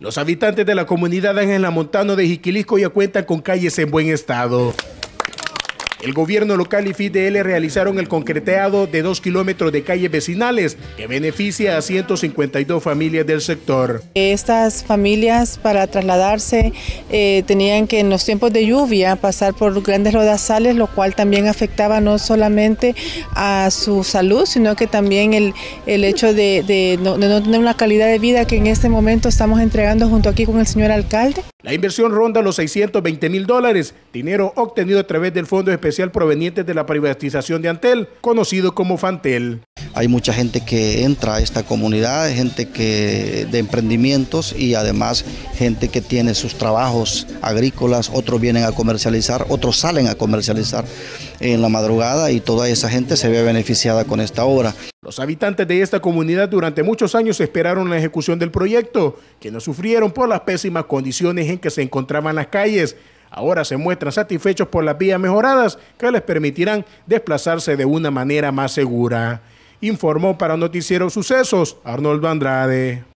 Los habitantes de la comunidad en la Montano de Jiquilisco ya cuentan con calles en buen estado. El gobierno local y FIDEL realizaron el concreteado de dos kilómetros de calles vecinales que beneficia a 152 familias del sector. Estas familias para trasladarse eh, tenían que en los tiempos de lluvia pasar por grandes rodazales, lo cual también afectaba no solamente a su salud, sino que también el, hecho de, de no tener una calidad de vida que en este momento estamos entregando junto aquí con el señor alcalde. La inversión ronda los 620 mil dólares, dinero obtenido a través del Fondo Especial proveniente de la privatización de Antel, conocido como Fantel. Hay mucha gente que entra a esta comunidad, gente que de emprendimientos y además gente que tiene sus trabajos agrícolas, otros vienen a comercializar, otros salen a comercializar en la madrugada y toda esa gente se ve beneficiada con esta obra. Los habitantes de esta comunidad durante muchos años esperaron la ejecución del proyecto, que no sufrieron por las pésimas condiciones en que se encontraban las calles. Ahora se muestran satisfechos por las vías mejoradas que les permitirán desplazarse de una manera más segura. Informó para Noticiero Sucesos Arnoldo Andrade.